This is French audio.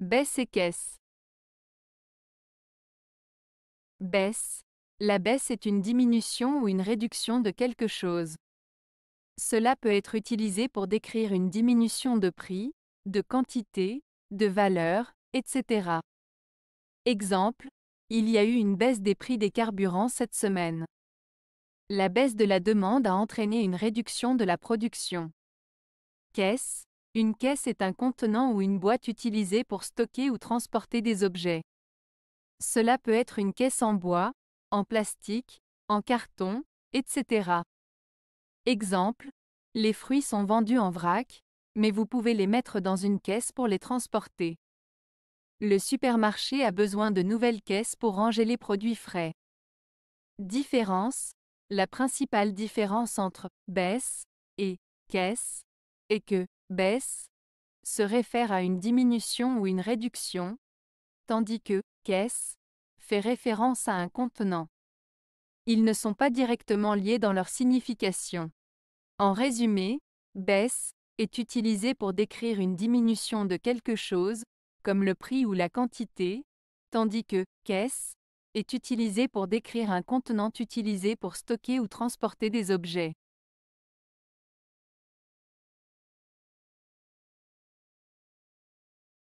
Baisse et caisse. Baisse. La baisse est une diminution ou une réduction de quelque chose. Cela peut être utilisé pour décrire une diminution de prix, de quantité, de valeur, etc. Exemple, il y a eu une baisse des prix des carburants cette semaine. La baisse de la demande a entraîné une réduction de la production. Caisse, une caisse est un contenant ou une boîte utilisée pour stocker ou transporter des objets. Cela peut être une caisse en bois, en plastique, en carton, etc. Exemple, les fruits sont vendus en vrac, mais vous pouvez les mettre dans une caisse pour les transporter. Le supermarché a besoin de nouvelles caisses pour ranger les produits frais. Différence La principale différence entre baisse et caisse est que Baisse se réfère à une diminution ou une réduction, tandis que caisse fait référence à un contenant. Ils ne sont pas directement liés dans leur signification. En résumé, baisse est utilisé pour décrire une diminution de quelque chose, comme le prix ou la quantité, tandis que caisse est utilisé pour décrire un contenant utilisé pour stocker ou transporter des objets.